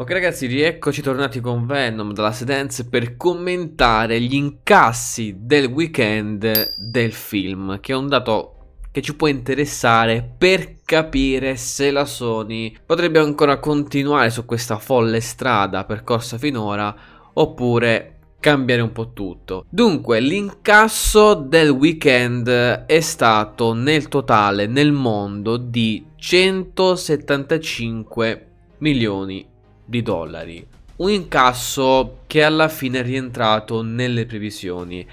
Ok ragazzi, rieccoci tornati con Venom dalla Sedance per commentare gli incassi del weekend del film, che è un dato che ci può interessare per capire se la Sony potrebbe ancora continuare su questa folle strada percorsa finora oppure cambiare un po' tutto. Dunque, l'incasso del weekend è stato nel totale nel mondo di 175 milioni di dollari. Un incasso che alla fine è rientrato nelle previsioni.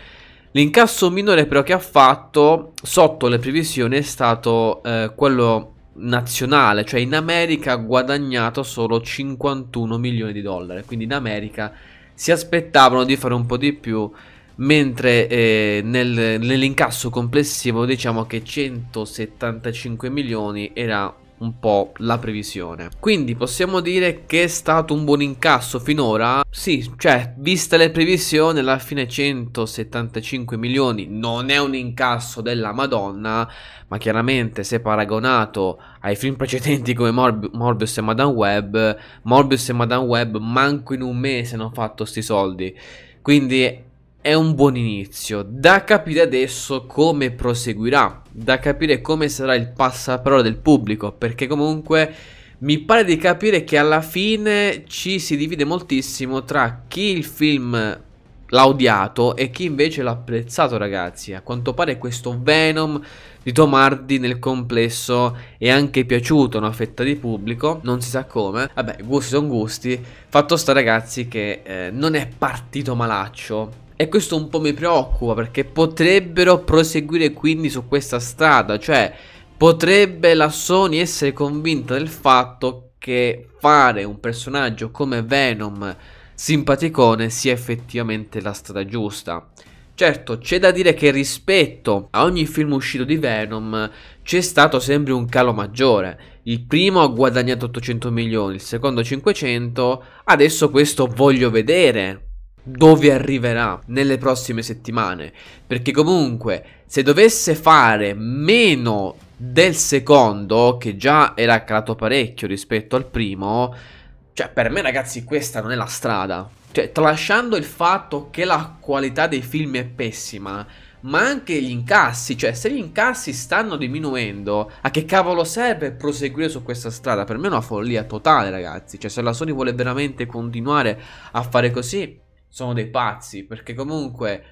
L'incasso minore però che ha fatto sotto le previsioni è stato eh, quello nazionale, cioè in America ha guadagnato solo 51 milioni di dollari, quindi in America si aspettavano di fare un po' di più, mentre eh, nel, nell'incasso complessivo diciamo che 175 milioni era un po' la previsione. Quindi possiamo dire che è stato un buon incasso finora? Sì, cioè, viste le previsioni, alla fine 175 milioni non è un incasso della Madonna, ma chiaramente se paragonato ai film precedenti come Morb Morbius e Madame Web, Morbius e Madame Web manco in un mese hanno fatto sti soldi. Quindi è un buon inizio, da capire adesso come proseguirà, da capire come sarà il passaparola del pubblico, perché comunque mi pare di capire che alla fine ci si divide moltissimo tra chi il film l'ha odiato e chi invece l'ha apprezzato ragazzi a quanto pare questo Venom di Tom Hardy nel complesso è anche piaciuto a una fetta di pubblico non si sa come vabbè gusti sono gusti fatto sta ragazzi che eh, non è partito malaccio e questo un po' mi preoccupa perché potrebbero proseguire quindi su questa strada, cioè potrebbe la Sony essere convinta del fatto che fare un personaggio come Venom simpaticone sia effettivamente la strada giusta. Certo, c'è da dire che rispetto a ogni film uscito di Venom c'è stato sempre un calo maggiore. Il primo ha guadagnato 800 milioni, il secondo 500, adesso questo voglio vedere dove arriverà nelle prossime settimane. Perché comunque se dovesse fare meno del secondo, che già era calato parecchio rispetto al primo, cioè per me ragazzi questa non è la strada. Cioè tralasciando il fatto che la qualità dei film è pessima, ma anche gli incassi, cioè se gli incassi stanno diminuendo, a che cavolo serve proseguire su questa strada? Per me è una follia totale, ragazzi. Cioè se la Sony vuole veramente continuare a fare così, sono dei pazzi, perché comunque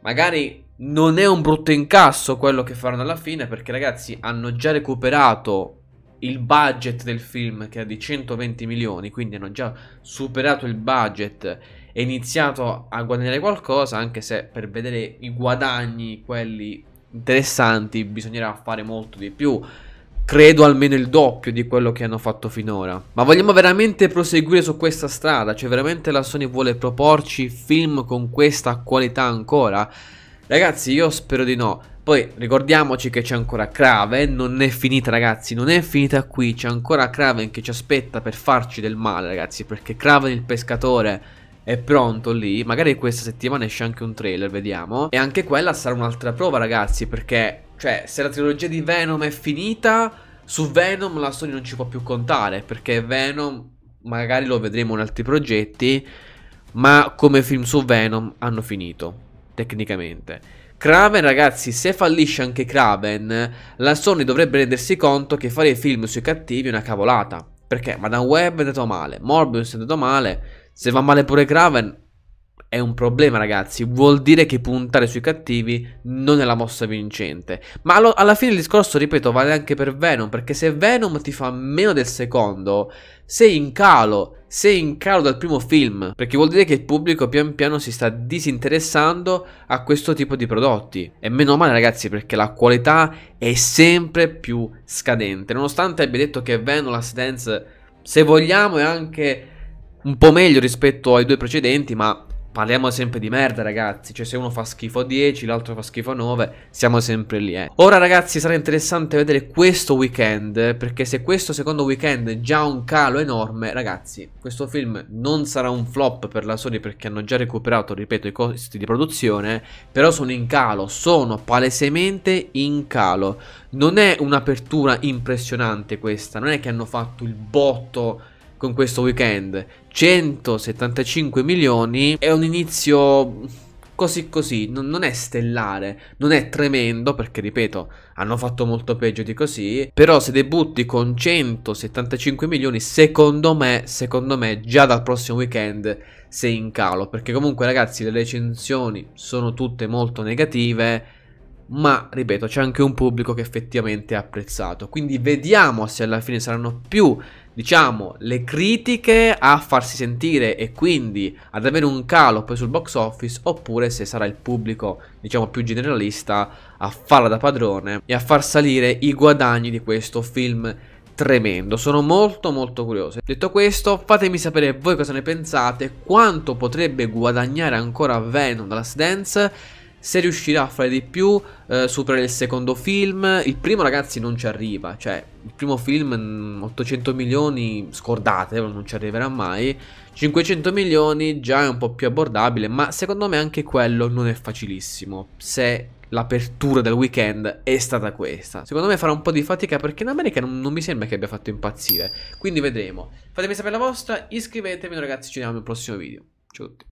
magari non è un brutto incasso quello che faranno alla fine, perché ragazzi hanno già recuperato il budget del film che è di 120 milioni, quindi hanno già superato il budget e iniziato a guadagnare qualcosa, anche se per vedere i guadagni, quelli interessanti, bisognerà fare molto di più credo almeno il doppio di quello che hanno fatto finora. Ma vogliamo veramente proseguire su questa strada? Cioè veramente la Sony vuole proporci film con questa qualità ancora? Ragazzi io spero di no. Poi ricordiamoci che c'è ancora Kraven, non è finita ragazzi, non è finita qui, c'è ancora Kraven che ci aspetta per farci del male ragazzi, perché Kraven il pescatore è pronto lì, magari questa settimana esce anche un trailer, vediamo. E anche quella sarà un'altra prova ragazzi, perché cioè, se la trilogia di Venom è finita, su Venom la Sony non ci può più contare, perché Venom magari lo vedremo in altri progetti, ma come film su Venom hanno finito, tecnicamente. Kraven, ragazzi, se fallisce anche Kraven, la Sony dovrebbe rendersi conto che fare film sui cattivi è una cavolata. Perché Madame Web è andato male, Morbius è andato male, se va male pure Kraven, è un problema, ragazzi. Vuol dire che puntare sui cattivi non è la mossa vincente. Ma allo, alla fine il discorso, ripeto, vale anche per Venom. Perché se Venom ti fa meno del secondo, sei in calo. Sei in calo dal primo film. Perché vuol dire che il pubblico pian piano si sta disinteressando a questo tipo di prodotti. E meno male, ragazzi, perché la qualità è sempre più scadente. Nonostante abbia detto che Venom Last Dance, se vogliamo, è anche un po' meglio rispetto ai due precedenti, ma Parliamo sempre di merda ragazzi, cioè se uno fa schifo a 10, l'altro fa schifo a 9, siamo sempre lì eh. Ora ragazzi sarà interessante vedere questo weekend, perché se questo secondo weekend è già un calo enorme, ragazzi, questo film non sarà un flop per la Sony perché hanno già recuperato, ripeto, i costi di produzione, però sono in calo, sono palesemente in calo. Non è un'apertura impressionante questa, non è che hanno fatto il botto con questo weekend 175 milioni è un inizio così così, non, non, è stellare, non è tremendo perché ripeto, hanno fatto molto peggio di così, però se debutti con 175 milioni, secondo me, secondo me già dal prossimo weekend sei in calo, perché comunque ragazzi le recensioni sono tutte molto negative, ma ripeto, c'è anche un pubblico che effettivamente ha apprezzato, quindi vediamo se alla fine saranno più diciamo, le critiche a farsi sentire e quindi ad avere un calo poi sul box office, oppure se sarà il pubblico, diciamo, più generalista a farla da padrone e a far salire i guadagni di questo film tremendo. Sono molto molto curioso. Detto questo, fatemi sapere voi cosa ne pensate, quanto potrebbe guadagnare ancora Venom dalla Dance se riuscirà a fare di più, eh, supera il secondo film. Il primo, ragazzi, non ci arriva. Cioè, il primo film, 800 mm, milioni, scordate, non ci arriverà mai. 500 milioni già è un po' più abbordabile, ma secondo me anche quello non è facilissimo. Se l'apertura del weekend è stata questa. Secondo me farà un po' di fatica perché in America non, non mi sembra che abbia fatto impazzire. Quindi vedremo. Fatemi sapere la vostra, iscrivetevi, ragazzi, ci vediamo nel prossimo video. Ciao a tutti.